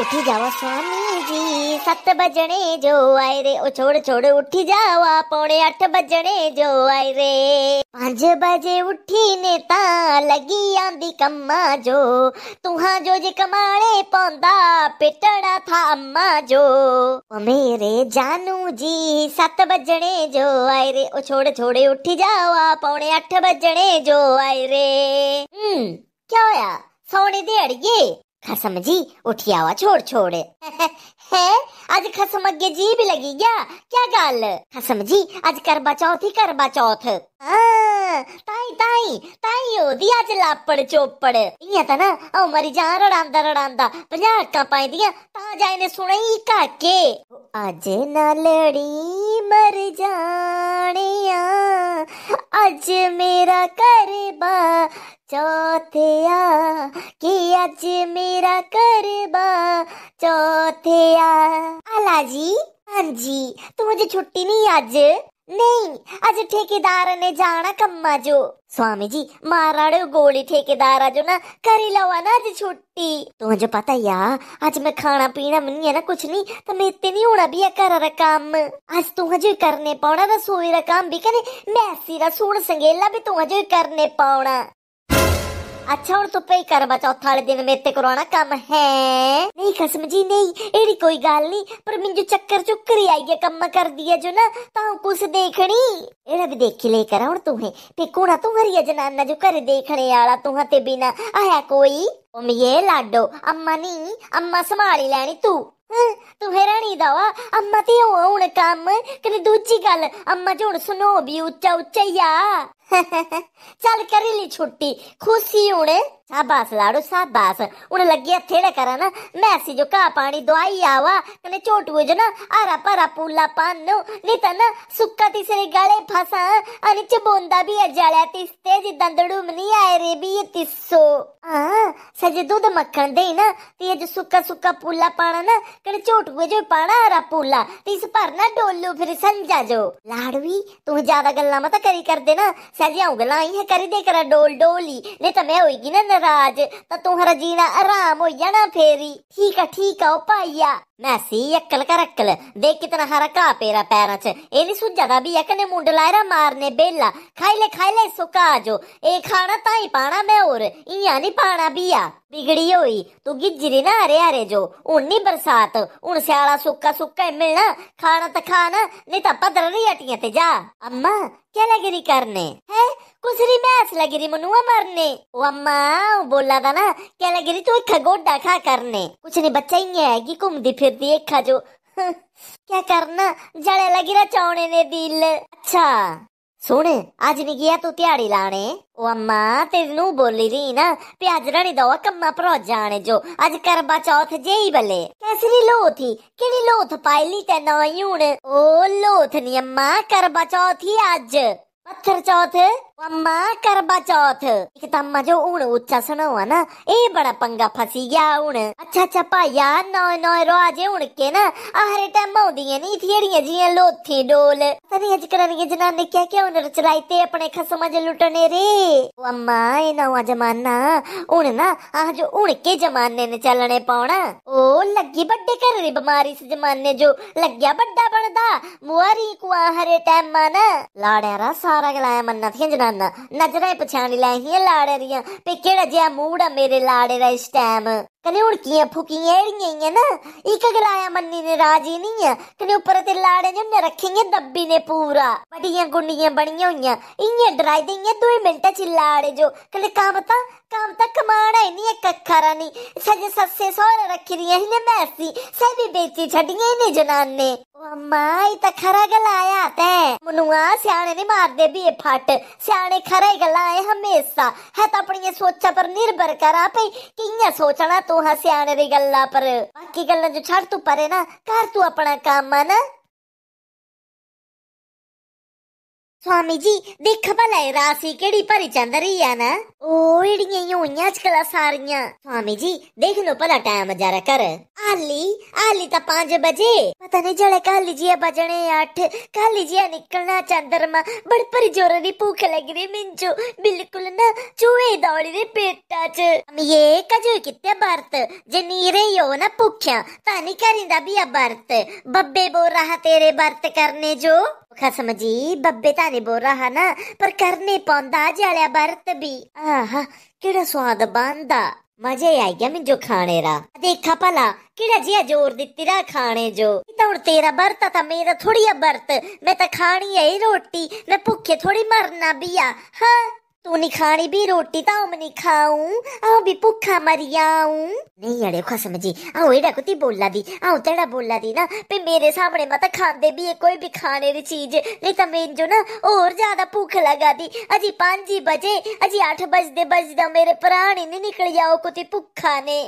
उठी जावा स्वामी जी सत बजने जो आए रे ओ छोड़ छोड़ उठी जावा पौने अठ बजने जो आए रे पांच बजे उठी ने ता लगी आंदी कम्मा जो तुहा जो जे कमाड़े पौंदा पिटड़ा था अम्मा जो ओ मेरे जानू जी सत बजने जो आए रे ओ छोड़ छोड़े उठी जावा पौने अठ बजने जो आए रे हम्म क्या होया सोने दे अड़िए समझी उठियावा छोड़ छोड़ है आज खसम अगे जी भी लगी क्या क्या गाल खसम जी आज करवा चौथ ही करवा चौथ हाँ, ताई ताई ताई हो दिया च लापड़ चोपड़ इया था ना ओ मरी जा रड़ांदा रड़ांदा पंजाह का पाई दिया ता जाए ने सुनई काके आज ना लड़ी मर जाने आज मेरा करबा चौथिया कि आज मेरा करबा चौथिया आला जी हाँ जी तो मुझे छुट्टी नहीं आज ਨਹੀਂ ਅੱਜ ਠੇਕੇਦਾਰ ਨੇ ਜਾਣਾ ਕੰਮਾ ਜੋ स्वामी जी माराड़े गोली ठेकेदार आज ना करी लो ना आज छुट्टी तुझे पता या आज मैं खाना पीना मन है ना कुछ नहीं तो मैं इतने नहीं होना भी है कर रहा काम आज तुझे करने पाना रसोई का काम भी कने मैसी रसूड़ संगेला भी तुझे करने पाना अच्छा और तू तो पे कर बचाओ थाले दिन में ते करवाना कम है नहीं कसम जी नहीं एड़ी कोई गाल नहीं पर मिंजो चक्कर चुक्कर ही आई है कम कर दिया जो ना ताऊ कुछ देखनी एड़ा भी देख के लेकर और तुम्हें ते कोना तुम्हारी जनाना जो कर देखने आला तुहा ते बिना आया कोई तुम ये लाडो अम्मा नहीं अम्मा संभाली लेनी तू तुम्हें चल करी ली छुट्टी खुशी हूं शाबाश लाड़ो शाबाश उन लगी हथेड़े करा ना मैसी जो का पानी दवाई आवा कने चोटू जो ना हरा भरा पूला पानो नहीं तो ना सुक्का तीसरे गले फसा अने चबोंदा भी है जलिया तीसते जिदा दड़ूम आए रे भी ਜੇ ਦੁੱਧ ਮੱਖਣ ਦੇ ਨਾ ਤੇ ਜੇ ਸੁੱਕਾ ਸੁੱਕਾ ਪੂਲਾ ਪਾਣਾ ਨਾ ਕਿਣ ਝੋਟੂ ਕੋ ਜੋ ਪਾਣਾ ਹਰਾ ਪੂਲਾ ਤੇ ਇਸ ਪਰ ਨਾ ਡੋਲੂ ਫਿਰ ਸੰਜਾ ਜੋ ਲਾੜਵੀ ਤੂੰ ਜ਼ਿਆਦਾ ਗੱਲਾਂ ਮਤ ਕਰੀ ਕਰਦੇ ਨਾ ਸਹਿਜਿਆ ਗੱਲਾਂ ਹੀ ਕਰੀ ਦੇ ਕਰਾ ਡੋਲ ਡੋਲੀ ਨਹੀਂ ਤਾਂ ਮੈਂ ਹੋਈਗੀ ਨਾ ਨਾਰਾਜ਼ ਤਾਂ ਤੂੰ ਹਰ ਜੀਣਾ ਆਰਾਮ ਹੋ ਜਾਣਾ ਫੇਰੀ ਠੀਕ ਆ ਠੀਕ ਆ ਉਹ ਪਾਈਆ मैं सी अक्कल कर अक्कल देख कितना हरा का पेरा पैर च ए नहीं सुझा दा भी अकने मुंड लायरा मारने बेला खाई ले खाई ले सुका जो ए खाना ताई पाना मैं और इया नहीं पाना बिया बिगड़ी हुई तू गिज्जरी ना हरे हरे जो हूं नी बरसात हूं स्याला सुक्का सुक्का मिलना खाना तो खाना नहीं तो पदर नहीं हटिया ते जा अम्मा क्या लगी करने है कुछ री मैस लगी रही मनुआ मरने ओ अम्मा बोला था ना क्या लगी रही तू इखा गोडा खा करने कुछ नहीं बच्चा ही है कि घूमती फिरती इखा जो क्या करना जड़े लगी रहा चौने ने दिल अच्छा ਸੁਣ ਅੱਜ ਨਹੀਂ ਗਿਆ ਤੂੰ ਤਿਆੜੀ ਲਾਣੇ ਉਹ ਅੰਮਾ ਤੈਨੂੰ ਬੋਲੀ ਰਹੀ ਨਾ ਪਿਆਜ ਰਣੀ ਦਵਾ ਕੰਮਾ ਪਰੋ ਜਾਣੇ ਜੋ ਅੱਜ ਕਰਬਾ ਚੌਥ ਜੇਈ ਬਲੇ ਕੈਸਰੀ ਲੋਥੀ ਕਿਹੜੀ ਲੋਥ ਪਾਈ ਲਈ ਤੇ ਨਾ ਹੀ ਹੁਣ ਉਹ ਲੋਥ ਨਹੀਂ ਅੰਮਾ ਕਰਬਾ ਚੌਥੀ ਅੱਜ ਪੱਥਰ ਚੌਥ करवा चौथ एक ಇಕದಮ್ಮ जो हूं उच्चा सना ना ए बड़ा पंगा फसी गया ऊन अच्छा अच्छा भाया नौ नौ रोजे ऊन के ना आहरे टाइम आउंदियां नी थेड़ियां जियां लोथी डोल पता नहीं अजकल जनाने क्या क्या ऊन रचराइते अपने खसम जे लुटने रे ओ अम्मा ए नवा जमाना हूं ना आ जो ऊन के जमाने ने चलने पौना ओ लगी बड्डे कर री बीमारी इस जमाने जो लग्या बड़ा बनदा मुआरी को आहरे टाइम ना लाड़ेरा सारा गलाया मन्ना थी जना ਜਾਣਾ ਨਜ਼ਰਾਂ ਹੀ ਲੈ ਲੈਣੀਆਂ ਲਾੜੇ ਦੀਆਂ ਤੇ ਕਿਹੜਾ ਜਿਹਾ ਮੂਡ ਆ ਮੇਰੇ ਲਾੜੇ ਦਾ ਇਸ ਟਾਈਮ ಕನೆ ಹುಡುಕಿಯ ಫುಕಿಯ ಎಡಿಂಗೆಂಗನ ಈಕಗಲಾಯ ಮನ್ನಿನ ರಾಜಿನಿಯ ಕನೆ ಉಪ್ಪರತೆ ಲಾಡನ ರಕ್ಕಿಂಗೆ ದಬ್ಬಿನೆ ಪೂರ ಮಡಿಯ ಗುಂಡಿಯ ಬಣಿಯ ಉಣ್ಯ ಇಂಗೆ ಡ್ರೈದ ಇಂಗೆ ದುಯ್ ಮಿಂಟ ಚಿಲ್ಲಾಡೆ ಜೋ ಕನೆ ಕಾಮತ ಕಾಮತ ಕಮಾಡ ಇನಿ ಕಕ್ಕರನಿ ಸಜ ಸಸ್ಸೆ ಸೋರ ರಕ್ಕಿರಿಯ ಹಿನೆ ಮೇಸಿ ಸೆಬಿ ಬೇಚಿ ಛಡಿಂಗೆ ಇನಿ ಜನಾನ್ನೆ अम्मा इत खरा गलाया तै मनुआ सियाने ने मार दे भी फट सियाने खरे गलाए हमेशा है तो अपनी सोचा पर निर्भर करा पे किया सोचना तो હું હસ્યાને રહી ગલ્લા પર બાકી ગલ્લા જો છાડતું પરે ના કર તું આપણા કામમાં ના സ്വാമിജി വിഖപല റാസിക്കടി പറിച്ചന്തറിയാന ഓടിഞ്ഞയും ഉഞ്ഞാച്ചക്കള സാറിഞ്ഞ സ്വാമിജി देखनो पला टाइम जरा कर आली आली तो पांच बजे पता नहीं जड़े काली जिया बजने आठ काली जिया निकलना चंद्रमा बड़ पर जोर दी भूख लग रही मिंचो बिल्कुल ना चूहे दौड़ी दे पेटा च हम ये कजो कितने बरत जे नीरे यो ना भूख्या तानी करिंदा भी आ बरत बब्बे बोल रहा तेरे बरत करने जो ਖਸਮ ਜੀ ਬੱਬੇ ਤਾਂ ਨਹੀਂ ਬੋਲ ਰਹਾ ਨਾ ਪਰ ਕਰਨੇ ਪੌਂਦਾ ਜਾਲਿਆ ਬਰਤ ਵੀ ਆਹਾ ਕਿਹੜਾ ਸਵਾਦ ਬੰਦਾ ਮਜ਼ੇ ਆ ਗਿਆ ਜੋ ਖਾਣੇ ਦਾ ਦੇਖਾ ਭਲਾ ਕਿਹੜਾ ਜਿਆ ਜ਼ੋਰ ਦਿੱਤੀ ਰਾ ਖਾਣੇ ਜੋ ਤਾਂ ਹੁਣ ਤੇਰਾ ਬਰਤ ਤਾਂ ਮੇਰਾ ਥੋੜੀ ਆ ਮੈਂ ਤਾਂ ਖਾਣੀ ਐ ਰੋਟੀ ਮੈਂ ਭੁੱਖੇ ਥੋੜੀ ਮਰਨਾ ਵੀ ਆ ਹਾਂ ਤੂੰ ਨਹੀਂ ਖਾਣੀ ਵੀ ਰੋਟੀ ਤਾਂ ਮੈਂ ਨਹੀਂ ਖਾਉਂ ਆਉਂ ਵੀ ਭੁੱਖਾ ਮਰੀਆਉਂ ਨਹੀਂ ਅੜੇ ਖਸਮ ਜੀ ਆਉਂ ਇਹਦਾ ਕੋ ਬੋਲਾ ਦੀ ਆਹ ਤੇੜਾ ਬੋਲਾ ਦੀ ਨਾ ਵੀ ਮੇਰੇ ਸਾਹਮਣੇ ਮਤ ਖਾਂਦੇ ਵੀ ਕੋਈ ਵੀ ਖਾਣੇ ਦੀ ਚੀਜ਼ ਨਹੀਂ ਤਾਂ ਮੈਂ ਜੋ ਨਾ ਹੋਰ ਜ਼ਿਆਦਾ ਭੁੱਖ ਲਗਾ ਦੀ ਅਜੀ 5 ਹੀ ਵਜੇ ਅਜੀ 8 ਵਜਦੇ ਵਜਦਾ ਮੇਰੇ ਪ੍ਰਾਣੀ ਨਹੀਂ ਨਿਕਲ ਜਾਓ ਕੋ ਭੁੱਖਾ ਨੇ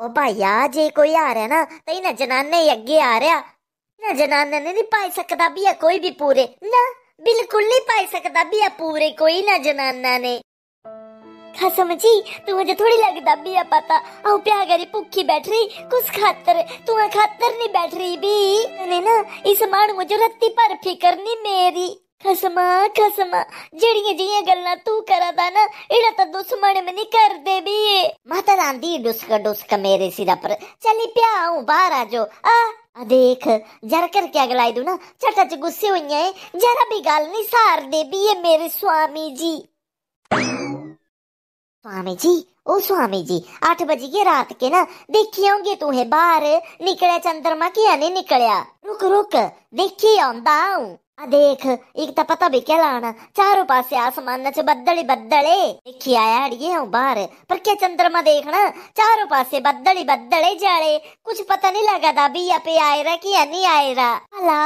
ਓ ਭਾਇਆ ਜੇ ਕੋਈ ਆ ਰਿਹਾ ਨਾ ਨਾ ਜਨਾਨੇ ਅੱਗੇ ਆ ਰਿਹਾ ਨਾ ਜਨਾਨੇ ਨਹੀਂ ਪਾਈ ਸਕਦਾ ਵੀ ਕੋਈ ਵੀ ਪੂਰੇ ਨਾ ਬਿਲਕੁਲ ਨਹੀਂ ਪਾਈ ਸਕਦਾ ਵੀ ਆ ਪੂਰੇ ਕੋਈ ਨਾ ਜਨਾਨਾ ਨੇ ਖਸਮ ਜੀ ਤੂੰ ਅਜੇ ਥੋੜੀ ਲੱਗਦਾ ਵੀ ਆ ਪਤਾ ਆਉ ਪਿਆ ਗਰੀ ਭੁੱਖੀ ਬੈਠ ਰਹੀ ਕੁਛ ਖਾਤਰ ਤੂੰ ਆ ਖਾਤਰ ਨਹੀਂ ਬੈਠ ਰਹੀ ਵੀ ਨੇ ਨਾ ਇਸ ਮਾਣ ਮੁਝੇ ਰੱਤੀ ਪਰ ਫਿਕਰ ਨਹੀਂ ਮੇਰੀ ਖਸਮਾ ਖਸਮਾ ਜਿਹੜੀਆਂ ਜੀਆਂ ਗੱਲਾਂ ਤੂੰ ਕਰਦਾ ਨਾ ਇਹਦਾ ਤਾਂ ਦੁਸ਼ਮਣ ਮੈਨੂੰ ਕਰਦੇ ਵੀ ਏ ਮਾਤਾ ਰਾਂਦੀ ਡੁਸਕ ਡੁਸਕ ਮੇਰੇ ਸਿਰ ਪਰ ਚਲੀ ਪਿਆਉ ਬਾਹਰ ਆ ਜੋ ਆ देख जरा करके अगलाई दू ना चटा च गुस्से हुई है जरा भी गाल नहीं सार दे भी ये मेरे स्वामी जी स्वामी जी ओ स्वामी जी आठ बज गए रात के ना देखी आऊंगे तू है बाहर निकलिया चंद्रमा की निकलिया रुक रुक देखी आंदा हूं देख एक पता भी क्या लाना चारों पासे आसमान नच बदले बदले देखी आया अड़िए हूँ बाहर पर क्या चंद्रमा देखना चारों पासे बदली बदले जाले कुछ पता नहीं लगा था भी यहाँ पे आयरा कि या नहीं आयरा अला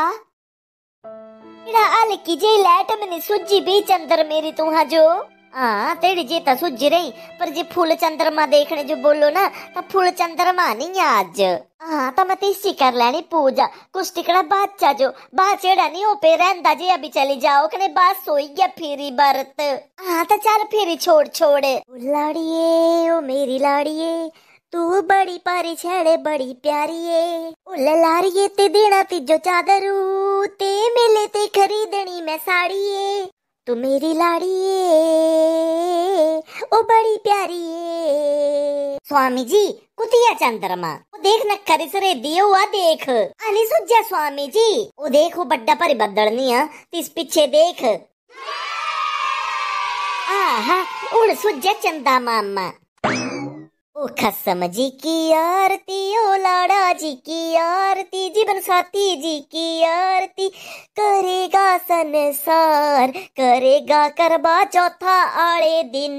इड़ा अल की जे लाइट मैंने सूझी भी चंद्र मेरी तू हाँ हाँ तेरी जी तो सूझ रही पर जी फूल चंद्रमा देखने जो बोलो ना तो फूल चंद्रमा नहीं आज हाँ तो मैं तीसी कर लेनी पूजा कुछ टिकड़ा बादचा जो बाचेड़ा नहीं हो पे रहता जी अभी चली जाओ कने बात सोई गया फेरी बरत हाँ तो चल फेरी छोड़ छोड़ लाड़िए ओ मेरी लाड़िए तू बड़ी पारी छेड़े बड़ी प्यारी है उल लारिए ते देना तीजो चादरू ते मेले ते खरीदनी मैं साड़ी है तू मेरी लाड़ी है ओ बड़ी प्यारी स्वामी जी कुतिया चंद्रमा ओ देख नखरे सरे दियो आ देख आनी सुज्जा स्वामी जी ओ देख ओ बड्डा भरी बदल निया तिस पीछे देख आहा उड़ सुज्जा चंदा मामा खसम जी की आरती ओ लाड़ा जी की आरती जीवन साथी जी की आरती करेगा संसार करेगा करवा चौथा आड़े दिन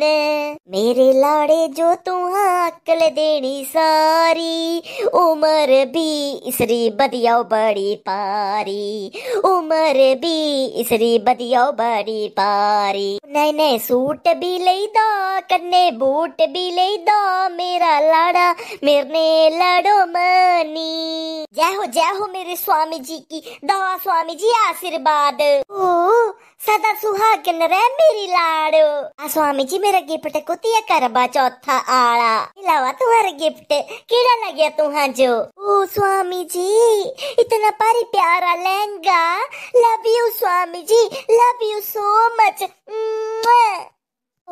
मेरे लाड़े जो तू अकल देनी सारी उम्र भी इसरी बदियाओ बड़ी पारी उम्र भी इसरी बदियाओ बड़ी पारी नए नए सूट भी लेदा कन्ने बूट भी लेदा मेरा लाड़ा मेरने लड़ो मनी जय हो जय हो मेरे स्वामी जी की दवा स्वामी जी आशीर्वाद सदा सुहागन रहे मेरी लाड़ो आ स्वामी जी मेरा गिफ्ट को दिया करवा चौथा आला लावा तुम्हारा गिफ्ट केड़ा लग गया तुम्हारा जो ओ स्वामी जी इतना भारी प्यारा lehenga love you Swami ji love you so much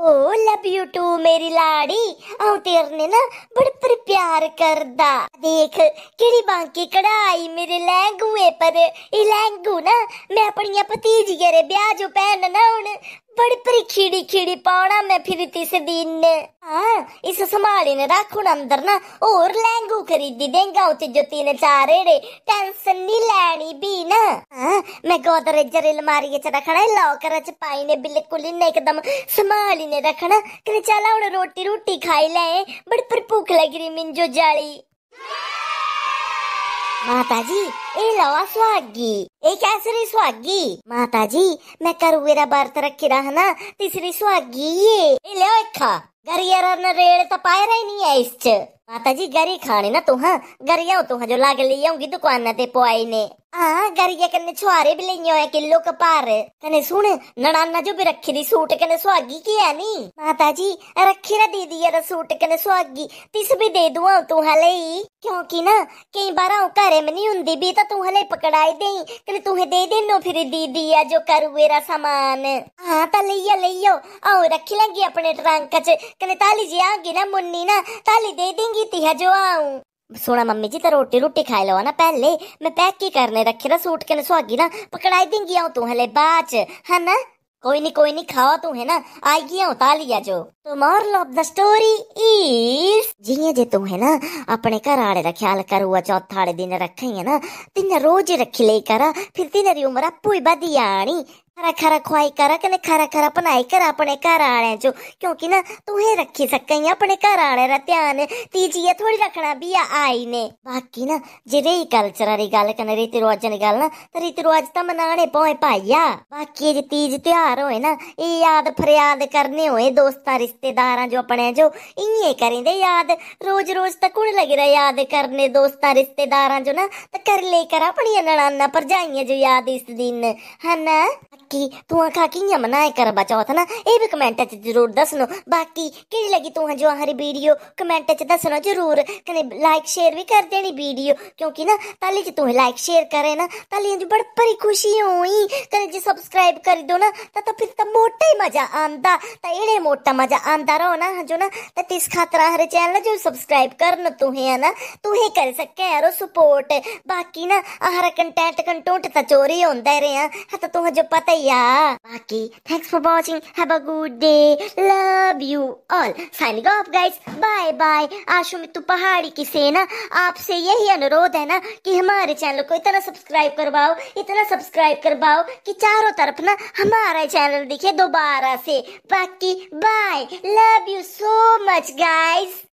oh love you too मेरी लाड़ी आऊं तेरे ने ना बड़ पर प्यार करदा देख केड़ी बांकी कढ़ाई मेरे लहंगुए पर ई लहंगू ना मैं अपनी भतीजिये रे ब्याह जो पहन ना हुन बड़ी बड़ी खिड़ी खिड़ी पाना मैं फिर तीस दिन ने हाँ इसे संभाली ने रखो अंदर ना और लहंगू खरीदी देंगा उते जो तीन चार रे टेंशन नहीं लैनी भी ना हाँ मैं गोदरेज अलमारी च रखना है लॉकर च पाई ने बिल्कुल ही एकदम संभाली ने रखना कने चला उन रोटी रोटी खाई ले बड़ी पर भूख लग रही मिंजो जाली ಮಾತಾಜಿ ಇಲ್ಲವ ಸ್ವಾಗ್ಗಿ ಏಕೆ ಹೆಸರಿ ಸ್ವಾಗ್ಗಿ ಮಾತಾಜಿ ಮೆಕ್ಕರುವಿರ ಬರ್ತರ ಕಿರಹನ ತಿಸರಿ ಸ್ವಾಗ್ಗಿಯೇ ಇಲ್ಲೇ ಒಯ್ಕ ಗರಿಯರನ್ನ ರೇಳತ ಪಾಯರ ನೀ ಐಸ್ಚ ಮಾತಾಜಿ ಗರಿ ಖಾಣಿನ ತುಹ ಗರಿಯವ್ ತುಹ ಜೊ ಲಾಗಲಿ ಯಂಗಿ ದುಕಾನ ತೆ ಪೋಯ್ನೆ आ, गरिया कने छुआरे भी लेयो है किलो कपार कने सुन नड़ाना जो भी रखी दी सूट कने सुहागी की है नी माता जी रखी रा दी दिया सूट कने सुहागी तिस भी दे दुआ तू हले ही क्योंकि ना कई बार आऊ घरे में नहीं हुंदी भी तो तू हले पकड़ाई दे कने तुहे दे देनो फिर दी दिया जो करुए रा सामान हां ता लिया लियो आऊ रखी लेंगी अपने ट्रंक च कने ताली जी आगी ना मुन्नी ना ताली दे देंगी तिहा जो आऊ सोना मम्मी जी तो रोटी रोटी खाई लो ना पहले मैं पैक की करने रखी ना सूट के सुहागी ना पकड़ाई देंगी आऊं तू हले बाच है ना कोई नहीं कोई नहीं खाओ तू है ना आई गया उतार लिया जो तुम और लव द स्टोरी इज जिया जे तू है ना अपने घर आड़े का ख्याल कर हुआ चौथाड़े दिन रखे है ना तीन रोज रखी ले करा फिर तीन उम्र आपू ही बदी आनी ਖਰਾ ਖਰਾ ਖੁਆਈ ਕਰ ਕਨੇ ਖਰਾ ਖਰਾ ਬਣਾਈ ਕਰ ਆਪਣੇ ਘਰ ਵਾਲਿਆਂ ਚ ਕਿਉਂਕਿ ਨਾ ਤੂੰ ਹੀ ਰੱਖੀ ਸਕਈ ਆਪਣੇ ਘਰ ਵਾਲਿਆਂ ਦਾ ਧਿਆਨ ਤੀਜੀ ਇਹ ਥੋੜੀ ਰੱਖਣਾ ਵੀ ਆਈ ਨੇ ਬਾਕੀ ਨਾ ਜਿਹੜੇ ਹੀ ਕਲਚਰ ਵਾਲੀ ਗੱਲ ਕਨੇ ਰੀਤੀ ਰਿਵਾਜਾਂ ਦੀ ਗੱਲ ਨਾ ਤੇ ਰੀਤੀ ਰਿਵਾਜ ਤਾਂ ਮਨਾਣੇ ਪਵੇ ਭਾਈਆ ਬਾਕੀ ਜੇ ਤੀਜ ਤਿਹਾਰ ਹੋਏ ਨਾ ਇਹ ਯਾਦ ਫਰਿਆਦ ਕਰਨੇ ਹੋਏ ਦੋਸਤਾਂ ਰਿਸ਼ਤੇਦਾਰਾਂ ਜੋ ਆਪਣੇ ਜੋ ਇੰਹੀਂ ਕਰਿੰਦੇ ਯਾਦ ਰੋਜ਼ ਰੋਜ਼ ਤਾਂ ਕੁੜੇ ਲੱਗੇ ਯਾਦ ਕਰਨੇ ਦੋਸਤਾਂ ਰਿਸ਼ਤੇਦਾਰਾਂ ਜੋ ਨਾ ਤਾਂ ਕਰ ਲੈ ਕਰ ਆਪਣੀਆਂ ਨਣਾਨਾਂ ਪਰ ਜਾਈਆਂ ਜੋ ਯਾਦ ਇਸ ਦਿਨ ਹਨ बाकी तू खा किया मनाए कर बचाओ था ना ये भी कमेंट च जरूर दसनो बाकी केड़ी लगी तू जो हमारी वीडियो कमेंट च दसनो जरूर कने लाइक शेयर भी कर देनी वीडियो क्योंकि ना ताली जो तू लाइक शेयर करे ना ताली जो बड़ी बड़ी खुशी हुई कने जो सब्सक्राइब कर दो ना ता तो फिर तो मोटा ही मजा आंदा ता एड़े मोटा मजा आंदा रहो ना जो ना ता तिस खातर हर चैनल जो सब्सक्राइब करन तू है ना तू ही कर सके यारो सपोर्ट बाकी ना हर कंटेंट कंटोंट ता चोरी होंदा रहे हां ता तू जो पता ही yeah. Baki, thanks for watching. Have a good day. Love you all. Signing off, guys. Bye bye. आशु पहाड़ी की सेना आपसे यही अनुरोध है ना कि हमारे चैनल को इतना सब्सक्राइब करवाओ इतना सब्सक्राइब करवाओ कि चारों तरफ ना हमारा चैनल दिखे दोबारा से बाकी bye love you so much guys